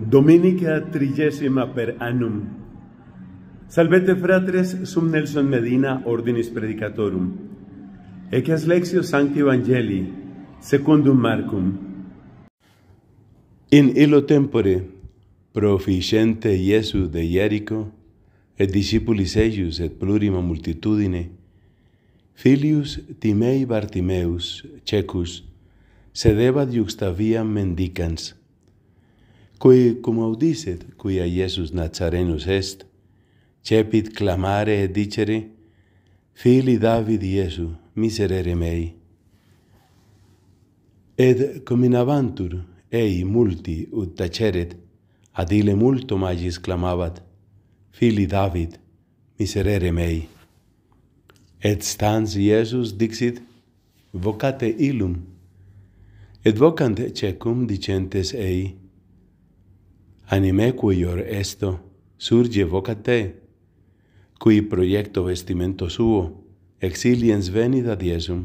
Dominica Trigesima per Annum Salvete Fratres, sum Nelson Medina, Ordinis Predicatorum Ecas Lectio Sancti Evangelii, Secundum Marcum In illo tempore, proficiente Iesu de Ierico, et discipulis eius et plurima multitudine, filius Timei Bartimeus, cecus, sedeva iuxtaviam mendicans, – cui cum audisset cuia a Iesus Nazarenus est cepit clamare et dicere Fili David Iesu miserere mei et cominavantur ei multi ut taceret ad ile multo magis clamavat Fili David miserere mei et stans Iesus dixit vocate illum et vocant cecum dicentes ei Animequeior esto, surge vocate, cui proiecto vestimento suo, exiliens venit ad Iesum.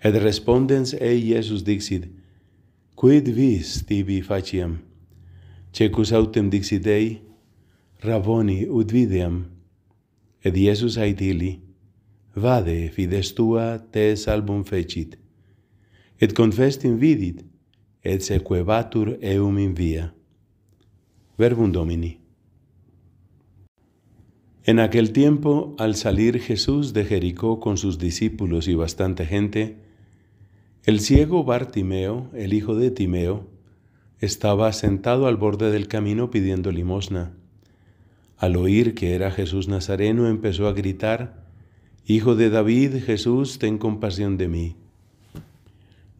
Et respondens ei Iesus dixit, quid vis tibi faciam? Cecus autem dixit ei, ravoni ut videam. Et Iesus ait ili, vade, fides tua, te salbum fecit. Et confestim vidit, et sequebatur eum in via. Domini. En aquel tiempo, al salir Jesús de Jericó con sus discípulos y bastante gente, el ciego Bartimeo, el hijo de Timeo, estaba sentado al borde del camino pidiendo limosna. Al oír que era Jesús Nazareno, empezó a gritar, Hijo de David, Jesús, ten compasión de mí.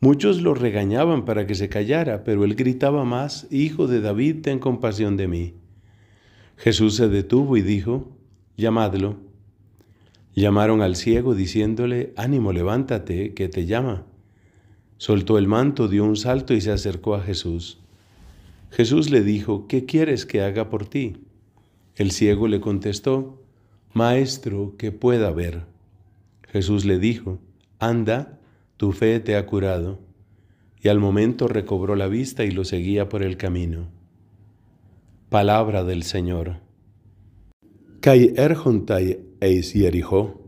Muchos lo regañaban para que se callara, pero él gritaba más, Hijo de David, ten compasión de mí. Jesús se detuvo y dijo, Llamadlo. Llamaron al ciego diciéndole, Ánimo, levántate, que te llama. Soltó el manto, dio un salto y se acercó a Jesús. Jesús le dijo, ¿qué quieres que haga por ti? El ciego le contestó, Maestro, que pueda ver. Jesús le dijo, Anda, tu fe te ha curado. Y al momento recobró la vista y lo seguía por el camino. Palabra del Señor. Kai erjontai eis yerijo.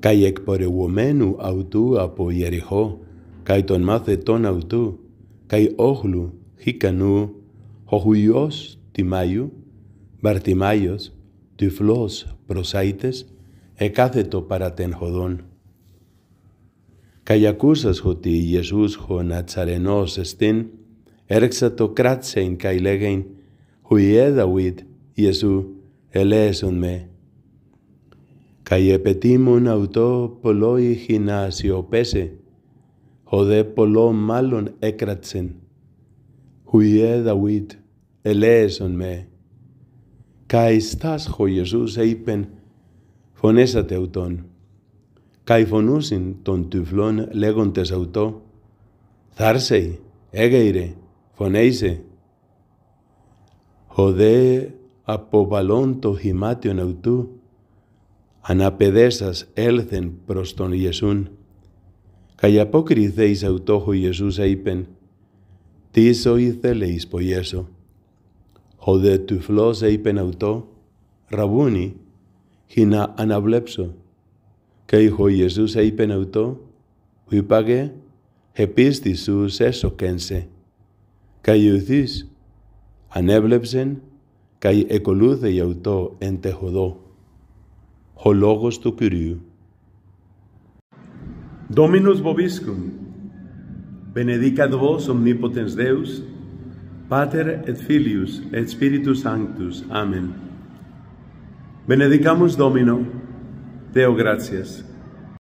Kai autu apo yerijo. Kai ton ton autu. Kai ohlu, hikanu, hohuyos timayu, bartimayos, tiflos prosaites, ecaceto para tenjodón. Καί ακούσας ότι Ιησούς να Νατσαρενός εστίν, έρξα το κράτσεν καί λέγειν, «Ουιέ ουίτ, Ιησού, ελέσον με». Καί επετήμουν αυτό πολλοί είχε να σιωπέσε, ο δε πολλό μάλλον έκρατσεν. Ουιέ ουίτ, ελέσον με. Καί στάσχο Ιησούς είπεν, φωνέσατε ούτων καηφωνούσιν των τυφλών λέγοντες αυτό «Θάρσεϊ, έγαιρε, φωνέισε». Ο δε αποβαλών το χυμάτιον αυτού αναπαιδέσας έλθεν προς τον Ιεσούν. Καί απόκριθέης αυτόχο Ιησούς είπεν ήθελε εις πογέσω». Ο δε τυφλός είπεν αυτό «Ραβούνι, χει να αναβλέψω» και ο Ιησούς είπε αυτό, ο υπάγε, επίστη σου σε σοκένσε. Και ο Ιησούς ανέβλεψεν και εκολούθει αυτό εν τεχοδό». Ο λόγος του Κυρίου. Δόμινος Βοβίσκουν, Βενεδίκατ Βος ομνίποτες Δεύς, Πάτερ ετ Φίλιους ετ Σπίριτου Σάνκτους. Αμήν. Βενεδίκαμος Δόμινο, Deo gracias.